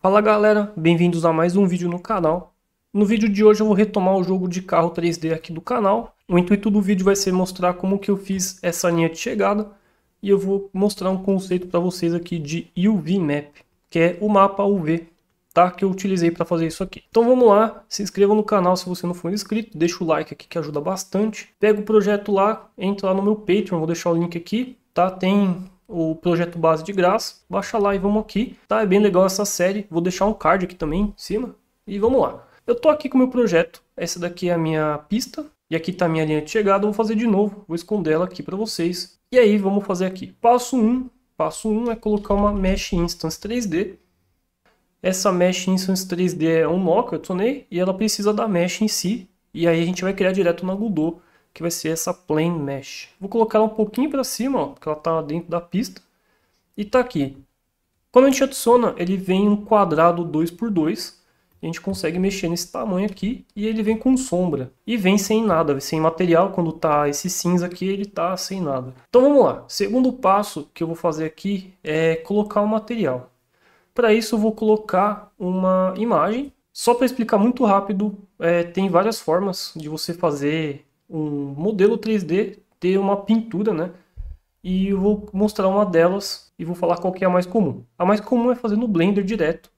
Fala galera, bem-vindos a mais um vídeo no canal. No vídeo de hoje eu vou retomar o jogo de carro 3D aqui do canal. O intuito do vídeo vai ser mostrar como que eu fiz essa linha de chegada e eu vou mostrar um conceito para vocês aqui de UV Map, que é o mapa UV tá? que eu utilizei para fazer isso aqui. Então vamos lá, se inscreva no canal se você não for inscrito, deixa o like aqui que ajuda bastante. Pega o projeto lá, entra lá no meu Patreon, vou deixar o link aqui, tá? Tem o projeto base de graça. Baixa lá e vamos aqui, tá? É bem legal essa série. Vou deixar um card aqui também em cima e vamos lá. Eu tô aqui com o meu projeto. Essa daqui é a minha pista e aqui tá a minha linha de chegada. vou fazer de novo, vou esconder ela aqui para vocês. E aí vamos fazer aqui. Passo 1, passo 1 é colocar uma mesh instance 3D. Essa mesh instance 3D é um nó que eu adicionei e ela precisa da mesh em si. E aí a gente vai criar direto na Godot que vai ser essa Plain Mesh. Vou colocar ela um pouquinho para cima, ó, porque ela está dentro da pista. E está aqui. Quando a gente adiciona, ele vem um quadrado 2x2. A gente consegue mexer nesse tamanho aqui e ele vem com sombra. E vem sem nada, sem material. Quando tá esse cinza aqui, ele tá sem nada. Então vamos lá. Segundo passo que eu vou fazer aqui é colocar o material. Para isso eu vou colocar uma imagem. Só para explicar muito rápido, é, tem várias formas de você fazer um modelo 3D ter uma pintura, né? E eu vou mostrar uma delas e vou falar qual que é a mais comum. A mais comum é fazer no Blender direto.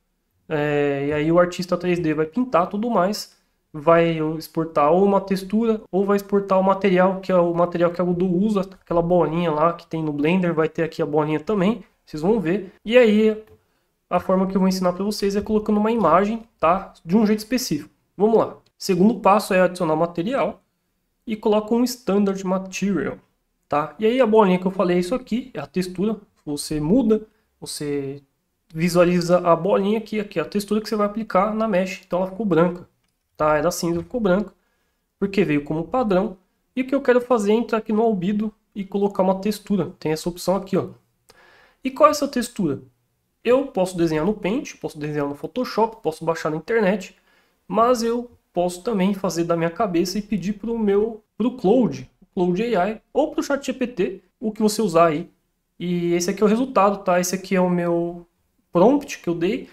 É, e aí o artista 3D vai pintar tudo mais, vai exportar ou uma textura ou vai exportar o material que é o material que a Udo usa, aquela bolinha lá que tem no Blender, vai ter aqui a bolinha também, vocês vão ver. E aí a forma que eu vou ensinar para vocês é colocando uma imagem, tá? De um jeito específico. Vamos lá. Segundo passo é adicionar material e coloco um Standard Material, tá? E aí a bolinha que eu falei é isso aqui, é a textura, você muda, você visualiza a bolinha aqui, aqui é a textura que você vai aplicar na mesh, então ela ficou branca, tá? Era cinza, ficou branca, porque veio como padrão. E o que eu quero fazer é entrar aqui no albido e colocar uma textura, tem essa opção aqui, ó. E qual é essa textura? Eu posso desenhar no Paint, posso desenhar no Photoshop, posso baixar na internet, mas eu posso também fazer da minha cabeça e pedir para o meu para o Cloud, Cloud AI ou para o ChatGPT, o que você usar aí. E esse aqui é o resultado, tá? Esse aqui é o meu prompt que eu dei.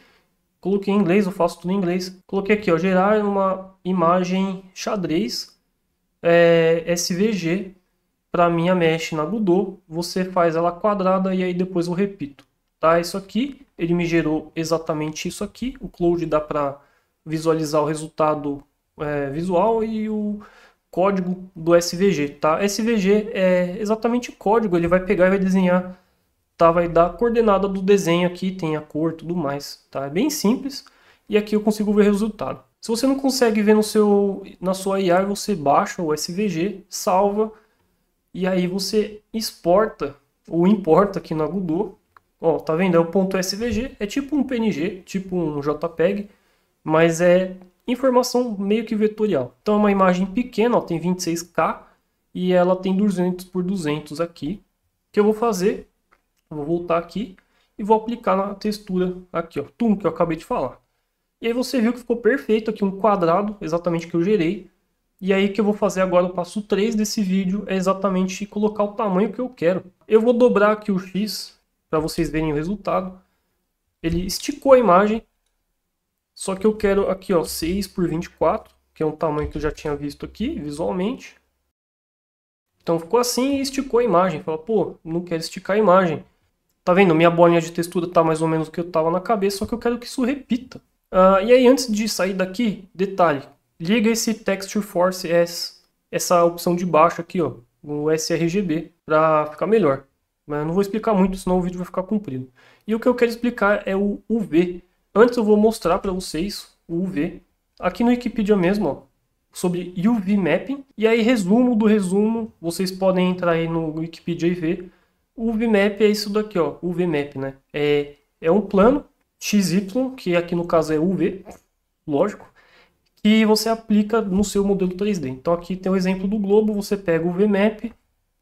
Coloquei em inglês, eu faço tudo em inglês. Coloquei aqui, ó, gerar uma imagem xadrez é, SVG para minha mesh na Godot. Você faz ela quadrada e aí depois eu repito, tá? Isso aqui, ele me gerou exatamente isso aqui. O Cloud dá para visualizar o resultado é, visual e o código do SVG, tá? SVG é exatamente código, ele vai pegar e vai desenhar, tá? Vai dar a coordenada do desenho aqui, tem a cor, tudo mais, tá? É bem simples e aqui eu consigo ver o resultado. Se você não consegue ver no seu, na sua IA você baixa o SVG, salva e aí você exporta ou importa aqui no Agudo Ó, tá vendo? É o ponto .svg, é tipo um PNG, tipo um JPEG, mas é informação meio que vetorial. Então é uma imagem pequena, ó, tem 26K e ela tem 200 por 200 aqui. O que eu vou fazer? vou voltar aqui e vou aplicar na textura aqui, ó, tum, que eu acabei de falar. E aí você viu que ficou perfeito aqui um quadrado, exatamente que eu gerei. E aí que eu vou fazer agora o passo 3 desse vídeo é exatamente colocar o tamanho que eu quero. Eu vou dobrar aqui o X para vocês verem o resultado. Ele esticou a imagem só que eu quero aqui, ó, 6 por 24, que é um tamanho que eu já tinha visto aqui visualmente. Então ficou assim e esticou a imagem. Fala, pô, não quero esticar a imagem. Tá vendo? Minha bolinha de textura tá mais ou menos o que eu tava na cabeça, só que eu quero que isso repita. Ah, e aí, antes de sair daqui, detalhe. Liga esse Texture Force S, essa opção de baixo aqui, ó, no sRGB, para ficar melhor. Mas eu não vou explicar muito, senão o vídeo vai ficar comprido. E o que eu quero explicar é o UV, Antes eu vou mostrar para vocês o UV aqui no Wikipedia mesmo, ó, sobre UV mapping. E aí resumo do resumo, vocês podem entrar aí no Wikipedia e ver. O UV map é isso daqui, ó, UV map, né? É é um plano XY, que aqui no caso é UV, lógico, que você aplica no seu modelo 3D. Então aqui tem o exemplo do globo, você pega o UV map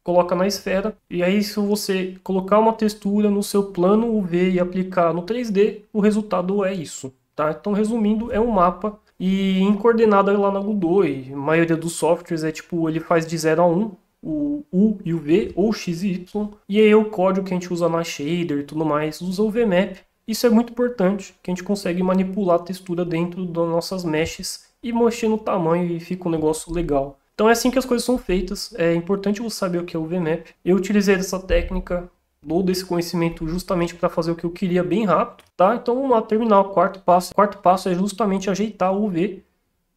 coloca na esfera. E aí, se você colocar uma textura no seu plano UV e aplicar no 3D, o resultado é isso. Tá? Então, resumindo, é um mapa e em coordenada lá na Godot, a maioria dos softwares é tipo, ele faz de 0 a 1, um, o U e o V, ou X e Y, e aí é o código que a gente usa na shader e tudo mais, usa o VMAP. Isso é muito importante, que a gente consegue manipular a textura dentro das nossas meshes e mexer no tamanho e fica um negócio legal. Então é assim que as coisas são feitas. É importante você saber o que é o VMAP. Eu utilizei essa técnica todo esse conhecimento justamente para fazer o que eu queria bem rápido, tá? Então vamos lá terminar o quarto passo. O quarto passo é justamente ajeitar o UV.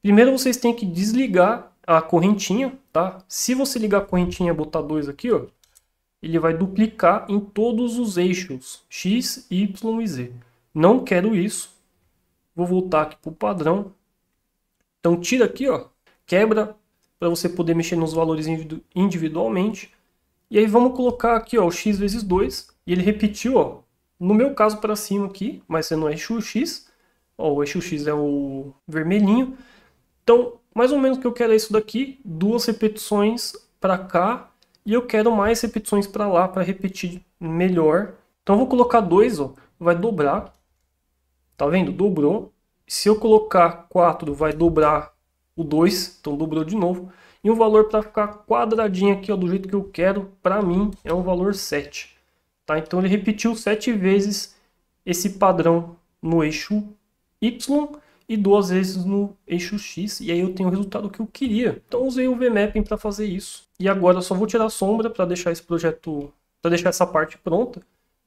Primeiro vocês têm que desligar a correntinha, tá? Se você ligar a correntinha e botar dois aqui, ó, ele vai duplicar em todos os eixos X, Y e Z. Não quero isso. Vou voltar aqui para o padrão. Então tira aqui, ó, quebra para você poder mexer nos valores individualmente. E aí vamos colocar aqui ó, o x vezes 2, e ele repetiu, ó, no meu caso para cima aqui, mas sendo é o eixo x, ó, o eixo x é o vermelhinho. Então, mais ou menos o que eu quero é isso daqui, duas repetições para cá, e eu quero mais repetições para lá para repetir melhor. Então vou colocar 2, vai dobrar, tá vendo? Dobrou. Se eu colocar 4, vai dobrar o 2, então dobrou de novo. E o valor para ficar quadradinho aqui, ó, do jeito que eu quero, para mim é um valor 7. Tá? Então ele repetiu 7 vezes esse padrão no eixo Y e duas vezes no eixo X, e aí eu tenho o resultado que eu queria. Então usei o VMapping para fazer isso. E agora só vou tirar a sombra para deixar esse projeto, para deixar essa parte pronta.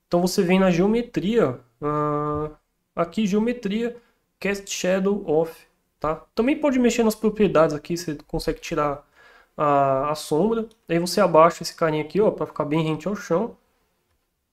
Então você vem na geometria, uh, aqui geometria, Cast Shadow Off tá? Também pode mexer nas propriedades aqui, você consegue tirar a, a sombra. Aí você abaixa esse carinha aqui, ó, para ficar bem rente ao chão.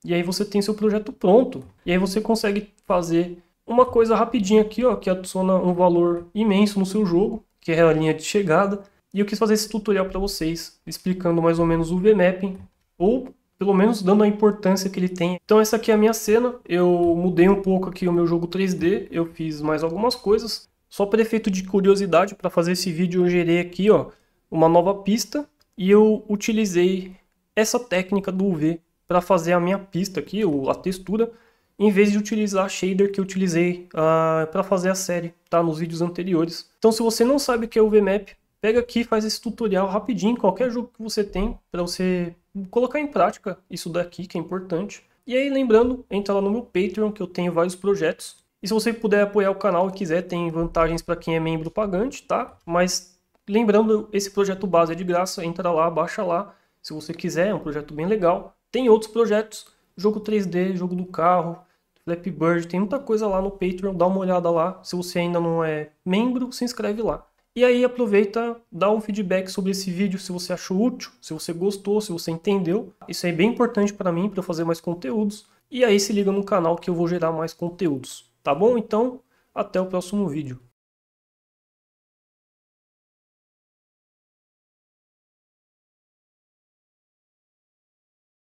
E aí você tem seu projeto pronto. E aí você consegue fazer uma coisa rapidinha aqui, ó, que adiciona um valor imenso no seu jogo, que é a linha de chegada. E eu quis fazer esse tutorial para vocês, explicando mais ou menos o VMapping, ou pelo menos dando a importância que ele tem. Então essa aqui é a minha cena, eu mudei um pouco aqui o meu jogo 3D, eu fiz mais algumas coisas. Só para efeito de curiosidade, para fazer esse vídeo, eu gerei aqui ó, uma nova pista e eu utilizei essa técnica do UV para fazer a minha pista aqui, ou a textura, em vez de utilizar a shader que eu utilizei uh, ah, para fazer a série, tá? Nos vídeos anteriores. Então se você não sabe o que é UV Map, pega aqui faz esse tutorial rapidinho, qualquer jogo que você tem, para você colocar em prática isso daqui que é importante. E aí lembrando, entra lá no meu Patreon que eu tenho vários projetos. E se você puder apoiar o canal e quiser, tem vantagens para quem é membro pagante, tá? Mas lembrando, esse projeto base é de graça, entra lá, baixa lá, se você quiser, é um projeto bem legal. Tem outros projetos, jogo 3D, jogo do carro, Flap Bird, tem muita coisa lá no Patreon, dá uma olhada lá. Se você ainda não é membro, se inscreve lá. E aí aproveita, dá um feedback sobre esse vídeo, se você achou útil, se você gostou, se você entendeu. Isso é bem importante para mim, para eu fazer mais conteúdos. E aí se liga no canal que eu vou gerar mais conteúdos. Tá bom? Então, até o próximo vídeo.